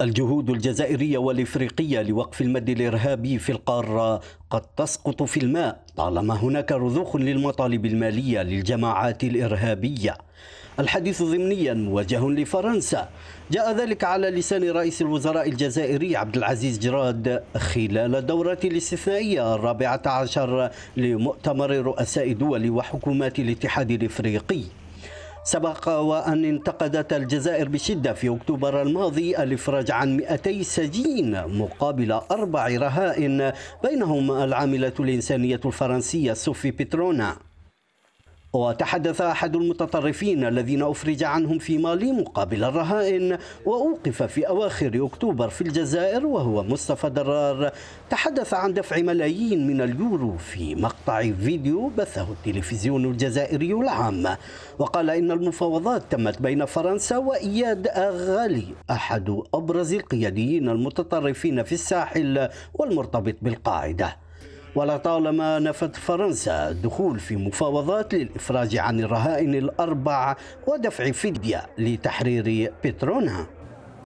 الجهود الجزائرية والإفريقية لوقف المد الإرهابي في القارة قد تسقط في الماء طالما هناك رذوخ للمطالب المالية للجماعات الإرهابية الحديث ضمنيا موجه لفرنسا جاء ذلك على لسان رئيس الوزراء الجزائري عبد العزيز جراد خلال الدورة الاستثنائية الرابعة عشر لمؤتمر رؤساء دول وحكومات الاتحاد الإفريقي سبق وأن انتقدت الجزائر بشدة في أكتوبر الماضي الإفراج عن 200 سجين مقابل أربع رهائن بينهم العاملة الإنسانية الفرنسية سوفي بترونا وتحدث أحد المتطرفين الذين أفرج عنهم في مالي مقابل الرهائن وأوقف في أواخر أكتوبر في الجزائر وهو مصطفى درار تحدث عن دفع ملايين من اليورو في مقطع فيديو بثه التلفزيون الجزائري العام وقال إن المفاوضات تمت بين فرنسا وإياد أغالي أحد أبرز القياديين المتطرفين في الساحل والمرتبط بالقاعده ولطالما نفت فرنسا الدخول في مفاوضات للإفراج عن الرهائن الأربع ودفع فدية لتحرير بترونا